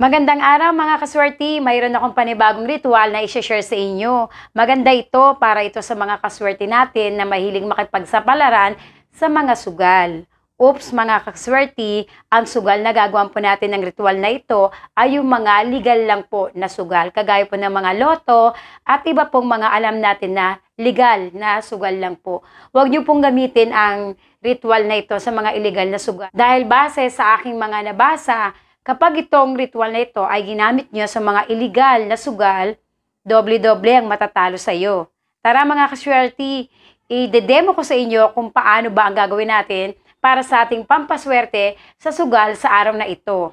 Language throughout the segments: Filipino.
Magandang araw mga kaswerte, mayroon akong panibagong ritual na isi-share sa inyo. Maganda ito para ito sa mga kaswerte natin na mahilig makipagsapalaran sa mga sugal. Oops mga kaswerte, ang sugal na gagawin po natin ng ritual na ito ay yung mga legal lang po na sugal. Kagaya po ng mga loto at iba pong mga alam natin na legal na sugal lang po. Huwag niyo pong gamitin ang ritual na ito sa mga illegal na sugal. Dahil base sa aking mga nabasa, Kapag itong ritual na ito ay ginamit nyo sa mga illegal na sugal, doble-doble ang matatalo sa iyo. Tara mga kaswerte, i-demo ko sa inyo kung paano ba ang gagawin natin para sa ating pampaswerte sa sugal sa araw na ito.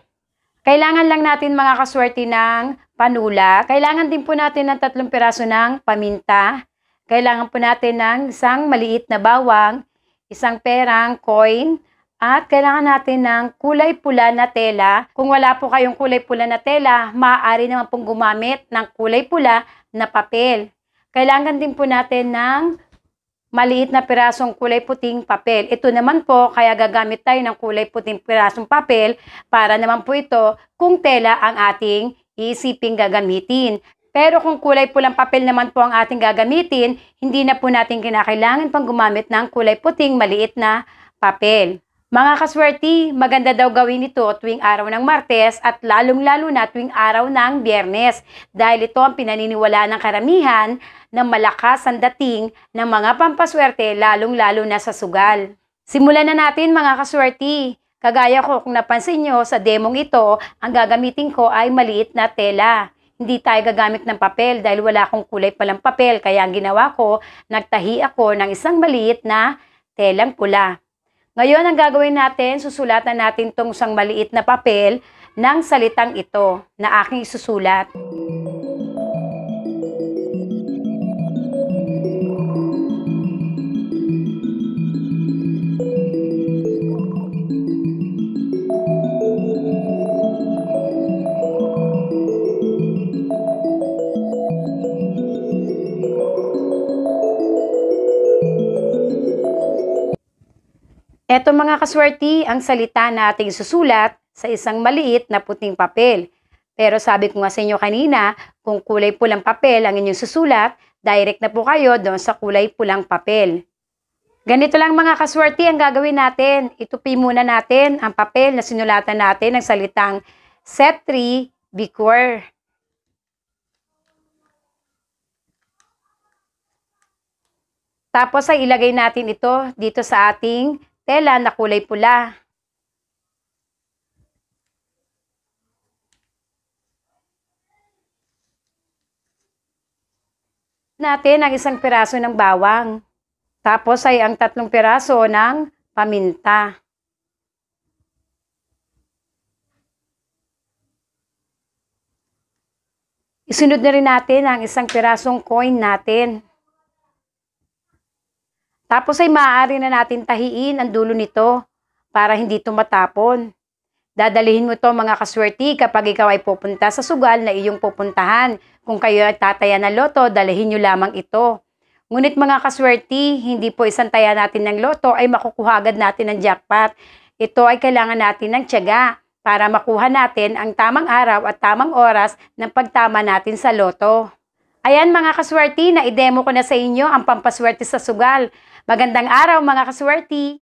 Kailangan lang natin mga kaswerte ng panula. Kailangan din po natin ng tatlong piraso ng paminta. Kailangan po natin ng isang maliit na bawang, isang perang coin, at kailangan natin ng kulay pula na tela. Kung wala po kayong kulay pula na tela, maaari naman pong gumamit ng kulay pula na papel. Kailangan din po natin ng maliit na pirasong kulay puting papel. Ito naman po, kaya gagamit tayo ng kulay puting pirasong papel para naman po ito kung tela ang ating isiping gagamitin. Pero kung kulay pulang papel naman po ang ating gagamitin, hindi na po natin kinakailangan pang gumamit ng kulay puting maliit na papel. Mga kaswerte, maganda daw gawin ito tuwing araw ng Martes at lalong-lalo na tuwing araw ng Biyernes dahil ito ang pinaniniwala ng karamihan na malakas ang dating ng mga pampaswerte lalong-lalo na sa sugal. Simulan na natin mga kaswerte. Kagaya ko kung napansin nyo sa demong ito, ang gagamitin ko ay maliit na tela. Hindi tayo gagamit ng papel dahil wala akong kulay palang papel kaya ang ginawa ko, nagtahi ako ng isang maliit na telang pula. Ngayon, ang gagawin natin, susulatan natin itong isang maliit na papel ng salitang ito na aking susulat. Eto mga kaswerte, ang salita na ating susulat sa isang maliit na puting papel. Pero sabi ko nga sa inyo kanina, kung kulay pulang papel ang inyong susulat, direct na po kayo doon sa kulay pulang papel. Ganito lang mga kaswerte ang gagawin natin. Itupi muna natin ang papel na sinulatan natin ng salitang set 3 bicor. Tapos ay ilagay natin ito dito sa ating tela na kulay pula. Natin ang isang piraso ng bawang. Tapos ay ang tatlong piraso ng paminta. Isunod na rin natin ang isang pirasong coin natin. Tapos ay maaari na natin tahiin ang dulo nito para hindi tumatapon. Dadalhin mo to mga kaswerti kapag ikaw ay pupunta sa sugal na iyong pupuntahan. Kung kayo ay tataya ng loto, dalhin nyo lamang ito. Ngunit mga kaswerti, hindi po isang taya natin ng loto ay makukuha agad natin ng jackpot. Ito ay kailangan natin ng tiyaga para makuha natin ang tamang araw at tamang oras ng pagtama natin sa loto. Ayan mga kaswerti, na-demo ko na sa inyo ang pampaswerte sa sugal. Magandang araw mga kaswerte!